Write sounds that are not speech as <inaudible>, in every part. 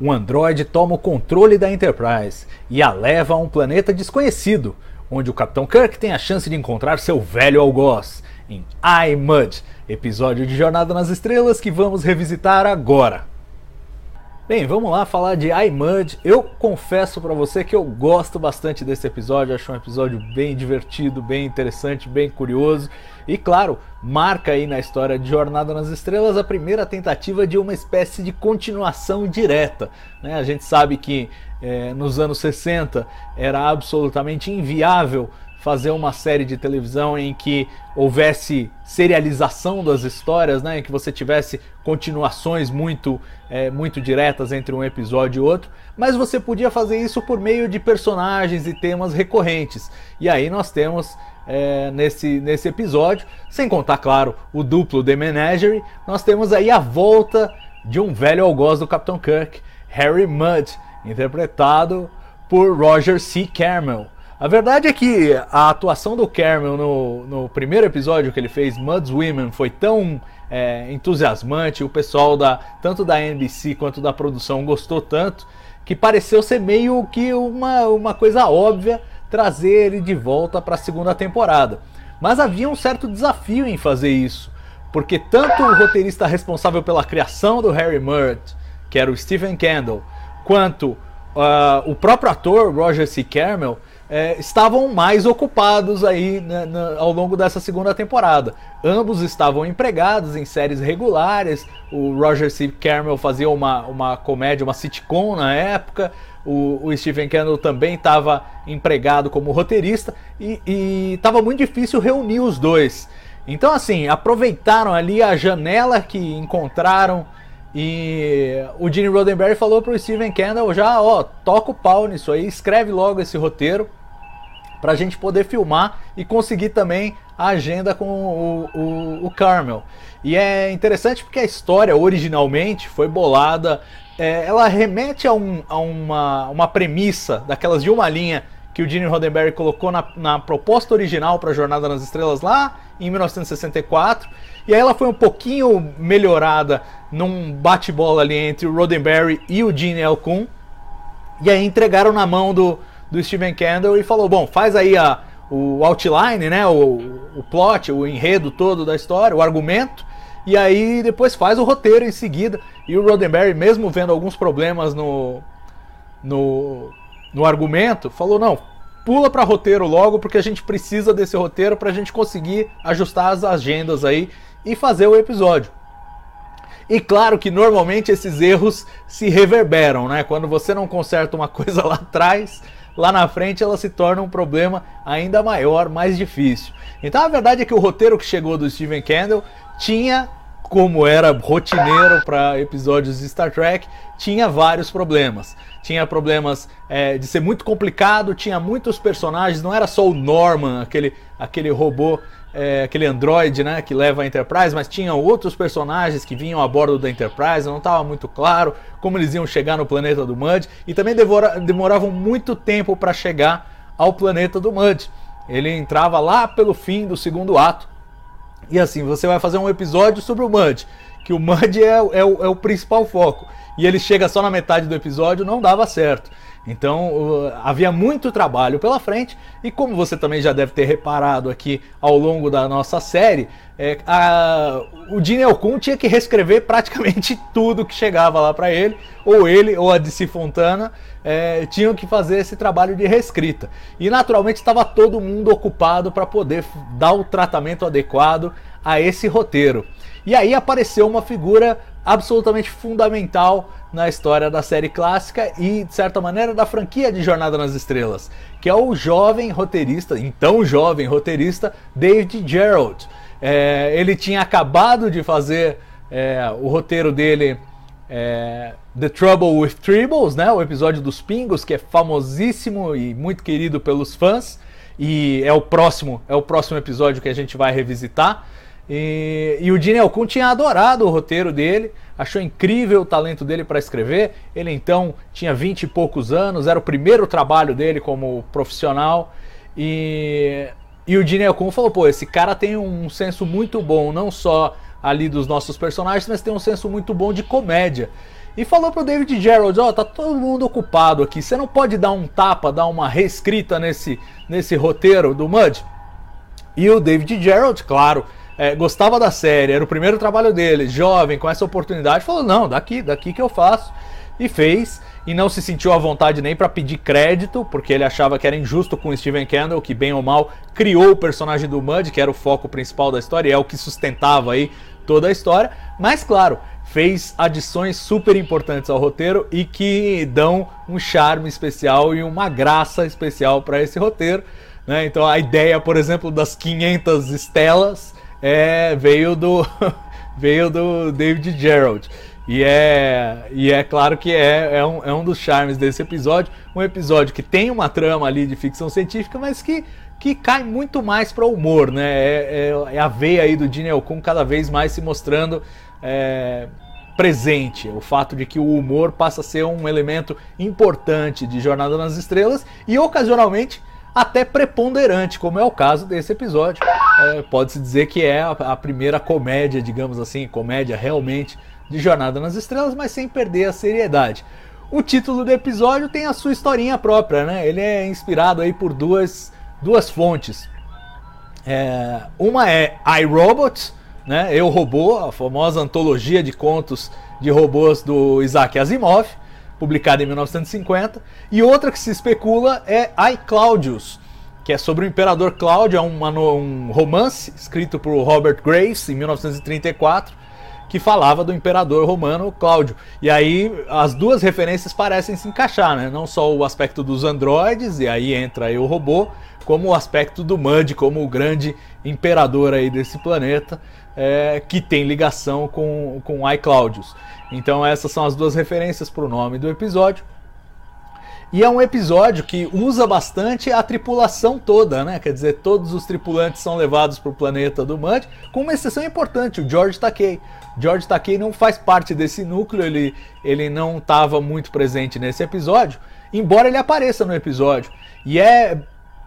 um androide toma o controle da Enterprise e a leva a um planeta desconhecido, onde o Capitão Kirk tem a chance de encontrar seu velho algoz, em I, Mud, episódio de Jornada nas Estrelas que vamos revisitar agora. Bem, vamos lá falar de iMud. Eu confesso para você que eu gosto bastante desse episódio, acho um episódio bem divertido, bem interessante, bem curioso e, claro, marca aí na história de Jornada nas Estrelas a primeira tentativa de uma espécie de continuação direta. Né? A gente sabe que é, nos anos 60 era absolutamente inviável fazer uma série de televisão em que houvesse serialização das histórias, né? em que você tivesse continuações muito, é, muito diretas entre um episódio e outro, mas você podia fazer isso por meio de personagens e temas recorrentes. E aí nós temos é, nesse, nesse episódio, sem contar, claro, o duplo The Menagerie, nós temos aí a volta de um velho algoz do Capitão Kirk, Harry Mudd, interpretado por Roger C. Carmel. A verdade é que a atuação do Cameron no, no primeiro episódio que ele fez, Mud's Women, foi tão é, entusiasmante, o pessoal da tanto da NBC quanto da produção gostou tanto, que pareceu ser meio que uma, uma coisa óbvia trazer ele de volta para a segunda temporada. Mas havia um certo desafio em fazer isso, porque tanto o roteirista responsável pela criação do Harry Mudd, que era o Stephen Kendall, quanto uh, o próprio ator Roger C. Carmel, é, estavam mais ocupados aí né, na, ao longo dessa segunda temporada. Ambos estavam empregados em séries regulares. O Roger C. Carmel fazia uma, uma comédia, uma sitcom na época. O, o Stephen Kendall também estava empregado como roteirista e estava muito difícil reunir os dois. Então, assim, aproveitaram ali a janela que encontraram e o Gene Roddenberry falou pro Steven Kendall já, ó, toca o pau nisso aí, escreve logo esse roteiro pra gente poder filmar e conseguir também a agenda com o, o, o Carmel. E é interessante porque a história originalmente foi bolada, é, ela remete a, um, a uma, uma premissa daquelas de uma linha que o Gene Roddenberry colocou na, na proposta original para Jornada nas Estrelas lá em 1964 e aí ela foi um pouquinho melhorada num bate-bola ali entre o Roddenberry e o Gene Elkun. E aí entregaram na mão do, do Steven Kendall e falou: bom, faz aí a, o outline, né? O, o plot, o enredo todo da história, o argumento. E aí depois faz o roteiro em seguida. E o Roddenberry, mesmo vendo alguns problemas no, no, no argumento, falou: não, pula para roteiro logo, porque a gente precisa desse roteiro para a gente conseguir ajustar as agendas aí e fazer o episódio. E claro que normalmente esses erros se reverberam, né? Quando você não conserta uma <laughs> coisa lá atrás, lá na frente ela se torna um problema ainda maior, mais difícil. Então a verdade é que o roteiro que chegou do Steven Kendall tinha, como era rotineiro para episódios de Star Trek, tinha vários problemas. Tinha problemas é, de ser muito complicado, tinha muitos personagens, não era só o Norman, aquele, aquele robô é, aquele android né, que leva a Enterprise, mas tinham outros personagens que vinham a bordo da Enterprise, não estava muito claro como eles iam chegar no planeta do Mud, e também devora, demoravam muito tempo para chegar ao planeta do Mud. Ele entrava lá pelo fim do segundo ato. E assim, você vai fazer um episódio sobre o Mud, que o Mud é, é, é o principal foco, e ele chega só na metade do episódio, não dava certo. Então havia muito trabalho pela frente, e como você também já deve ter reparado aqui ao longo da nossa série, é, a, o Gene Elkun tinha que reescrever praticamente <laughs> tudo que chegava lá para ele, ou ele ou a DC Fontana é, tinham que fazer esse trabalho de reescrita. E naturalmente estava todo mundo ocupado para poder dar o tratamento adequado a esse roteiro. E aí apareceu uma figura absolutamente fundamental na história da série clássica e, de certa maneira, da franquia de Jornada nas Estrelas, que é o jovem roteirista, então jovem roteirista, David Gerald é, ele tinha acabado de fazer é, o roteiro dele é, The Trouble with Tribbles, né? O episódio dos pingos que é famosíssimo e muito querido pelos fãs e é o próximo é o próximo episódio que a gente vai revisitar. E, e o Gene Alcun tinha adorado o roteiro dele, achou incrível o talento dele para escrever. Ele então tinha vinte e poucos anos, era o primeiro trabalho dele como profissional e e o Gene Elcon falou, pô, esse cara tem um senso muito bom, não só ali dos nossos personagens, mas tem um senso muito bom de comédia. E falou pro David Gerald, ó, oh, tá todo mundo ocupado aqui, você não pode dar um tapa, dar uma reescrita nesse, nesse roteiro do Mud? E o David Gerald, claro, é, gostava da série, era o primeiro trabalho dele, jovem, com essa oportunidade, falou, não, daqui, daqui que eu faço e fez, e não se sentiu à vontade nem para pedir crédito, porque ele achava que era injusto com o Steven Kendall, que bem ou mal criou o personagem do Mud, que era o foco principal da história e é o que sustentava aí toda a história, mas claro, fez adições super importantes ao roteiro e que dão um charme especial e uma graça especial para esse roteiro, né? Então a ideia, por exemplo, das 500 estelas é, veio do <laughs> veio do David Gerald. E é, e é claro que é, é, um, é um dos charmes desse episódio. Um episódio que tem uma trama ali de ficção científica, mas que, que cai muito mais para o humor, né? É, é, é, a veia aí do Gene Elkun cada vez mais se mostrando é, presente. O fato de que o humor passa a ser um elemento importante de Jornada nas Estrelas e ocasionalmente até preponderante, como é o caso desse episódio. É, Pode-se dizer que é a, primeira comédia, digamos assim, comédia realmente de Jornada nas Estrelas, mas sem perder a seriedade. O título do episódio tem a sua historinha própria, né? Ele é inspirado aí por duas, duas fontes. É, uma é Robot, né? Eu Robô, a famosa antologia de contos de robôs do Isaac Asimov publicada em 1950, e outra que se especula é Ai Claudius, que é sobre o imperador Cláudio, é um romance escrito por Robert Graves em 1934, que falava do imperador romano Cláudio. E aí as duas referências parecem se encaixar, né? Não só o aspecto dos androides, e aí entra aí o robô, como o aspecto do Mud como o grande imperador aí desse planeta é, que tem ligação com, com iCloudius. Então essas são as duas referências para o nome do episódio. E é um episódio que usa bastante a tripulação toda, né? Quer dizer, todos os tripulantes são levados para o planeta do Mud, com uma exceção importante, o George Takei. George Takei não faz parte desse núcleo, ele, ele não estava muito presente nesse episódio, embora ele apareça no episódio. E é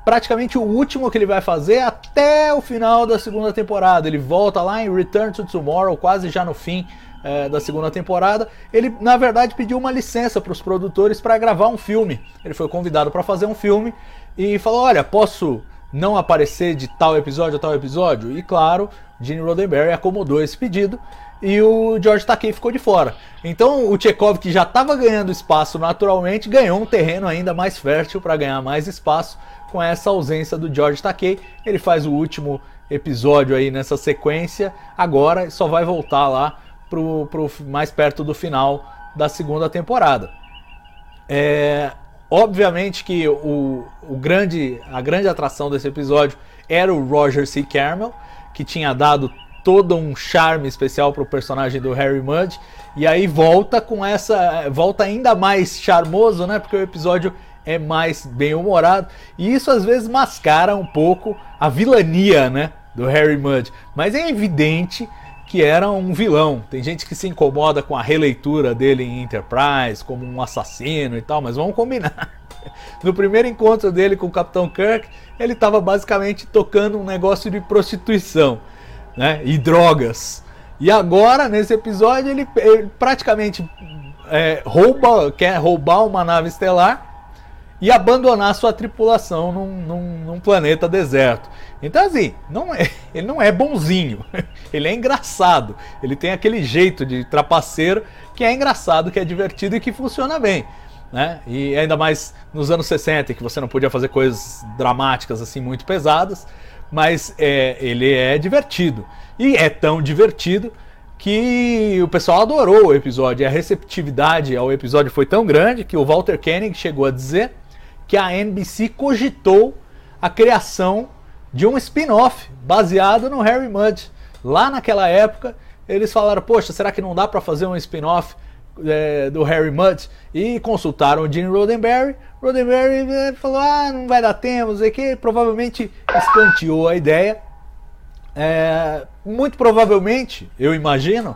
praticamente o último que ele vai fazer até o final da segunda temporada. Ele volta lá em Return to Tomorrow, quase já no fim é, da segunda temporada, ele na verdade pediu uma licença para os produtores para gravar um filme. Ele foi convidado para fazer um filme e falou: Olha, posso não aparecer de tal episódio a tal episódio? E claro, Gene Roddenberry acomodou esse pedido e o George Takei ficou de fora. Então o Chekhov, que já estava ganhando espaço naturalmente, ganhou um terreno ainda mais fértil para ganhar mais espaço com essa ausência do George Takei. Ele faz o último episódio aí nessa sequência, agora só vai voltar lá pro, pro mais perto do final da segunda temporada. É, obviamente que o, o grande, a grande atração desse episódio era o Roger C. Carmel, que tinha dado todo um charme especial para o personagem do Harry Mudd. E aí volta com essa. Volta ainda mais charmoso, né? Porque o episódio é mais bem-humorado. E isso às vezes mascara um pouco a vilania, né? Do Harry Mudd. Mas é evidente que era um vilão. Tem gente que se incomoda com a releitura dele em Enterprise como um assassino e tal, mas vamos combinar. <laughs> No primeiro encontro dele com o Capitão Kirk, ele estava basicamente tocando um negócio de prostituição né? e drogas. E agora, nesse episódio, ele, ele praticamente é, rouba, quer roubar uma nave estelar e abandonar sua tripulação num, num, num planeta deserto. Então, assim, não é, <laughs> ele não é bonzinho, <laughs> ele é engraçado, ele tem aquele jeito de trapaceiro que é engraçado, que é divertido e que funciona bem. Né? E ainda mais nos anos 60, que você não podia fazer coisas dramáticas assim muito pesadas, mas é, ele é divertido. E é tão divertido que o pessoal adorou o episódio. A receptividade ao episódio foi tão grande que o Walter Koenig chegou a dizer que a NBC cogitou a criação de um spin-off baseado no Harry Mudd. Lá naquela época, eles falaram: Poxa, será que não dá para fazer um spin-off é, do Harry Mudd? E consultaram o Gene Roddenberry. Roddenberry é, falou: Ah, não vai dar tempo, sei que. Provavelmente escanteou a ideia. É, muito provavelmente, eu imagino,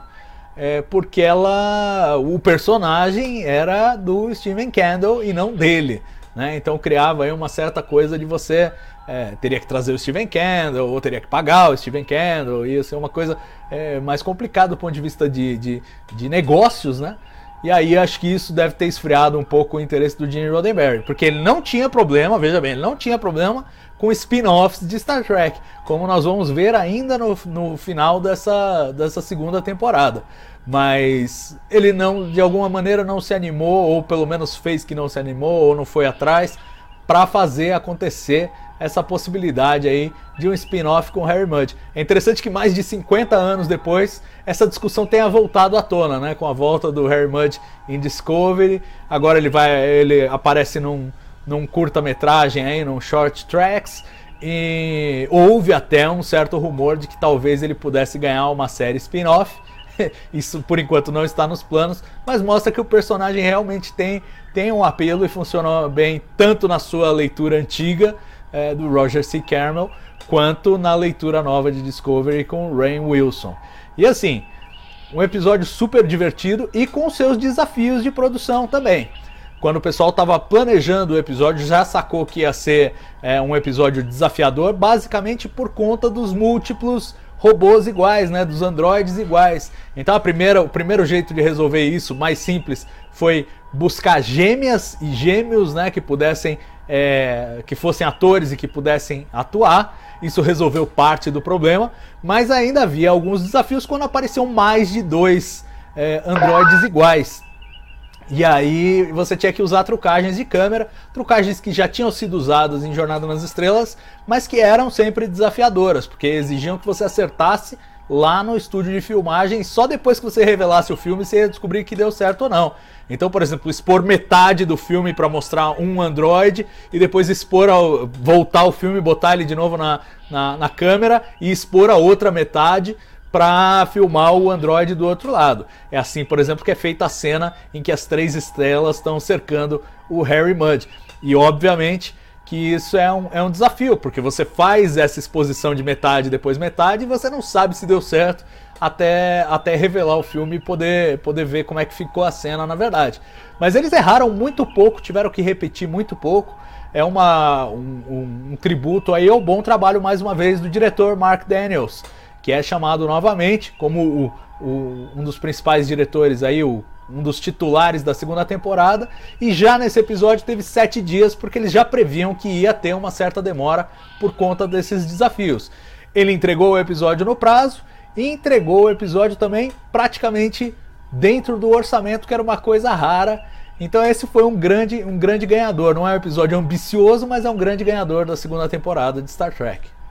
é porque ela, o personagem era do Steven Kendall e não dele. Né? Então criava aí uma certa coisa de você é, teria que trazer o Steven Kendall, ou teria que pagar o Steven Kendall, isso é uma coisa é, mais complicada do ponto de vista de, de, de negócios, né? E aí acho que isso deve ter esfriado um pouco o interesse do Gene Roddenberry, porque ele não tinha problema, veja bem, ele não tinha problema com spin-offs de Star Trek, como nós vamos ver ainda no, no final dessa, dessa segunda temporada. Mas ele não, de alguma maneira, não se animou, ou pelo menos fez que não se animou, ou não foi atrás para fazer acontecer essa possibilidade aí de um spin-off com Harry Mudd. É interessante que mais de 50 anos depois, essa discussão tenha voltado à tona, né? Com a volta do Harry Mudd em Discovery. Agora ele vai, ele aparece num, num curta-metragem aí, num short tracks. E houve até um certo rumor de que talvez ele pudesse ganhar uma série spin-off. <laughs> Isso por enquanto não está nos planos, mas mostra que o personagem realmente tem, tem um apelo e funcionou bem tanto na sua leitura antiga é, do Roger C. Carmel, quanto na leitura nova de Discovery com Rain Wilson. E assim, um episódio super divertido e com seus desafios de produção também. Quando o pessoal estava planejando o episódio, já sacou que ia ser é, um episódio desafiador, basicamente por conta dos múltiplos robôs iguais, né? Dos androides iguais. Então a primeira, o primeiro jeito de resolver isso, mais simples, foi buscar gêmeas e gêmeos, né? Que pudessem, é, que fossem atores e que pudessem atuar. Isso resolveu parte do problema, mas ainda havia alguns desafios quando apareciam mais de dois é, androides iguais. E aí você tinha que usar trucagens de câmera, trucagens que já tinham sido usadas em Jornada nas Estrelas, mas que eram sempre desafiadoras, porque exigiam que você acertasse lá no estúdio de filmagem, só depois que você revelasse o filme você ia descobrir que deu certo ou não. Então, por exemplo, expor metade do filme para mostrar um Android e depois expor ao, voltar o filme, botar ele de novo na, na, na câmera e expor a outra metade para filmar o Android do outro lado. É assim, por exemplo, que é feita a cena em que as três estrelas estão cercando o Harry Mudd. E obviamente que isso é um, é um desafio, porque você faz essa exposição de metade depois metade e você não sabe se deu certo até, até revelar o filme e poder, poder ver como é que ficou a cena na verdade. Mas eles erraram muito pouco, tiveram que repetir muito pouco. É uma, um, um, um tributo aí ao bom trabalho, mais uma vez, do diretor Mark Daniels que é chamado novamente como o, o, um dos principais diretores aí, o, um dos titulares da segunda temporada, e já nesse episódio teve sete dias, porque eles já previam que ia ter uma certa demora por conta desses desafios. Ele entregou o episódio no prazo e entregou o episódio também praticamente dentro do orçamento, que era uma coisa rara. Então esse foi um grande, um grande ganhador. Não é um episódio ambicioso, mas é um grande ganhador da segunda temporada de Star Trek.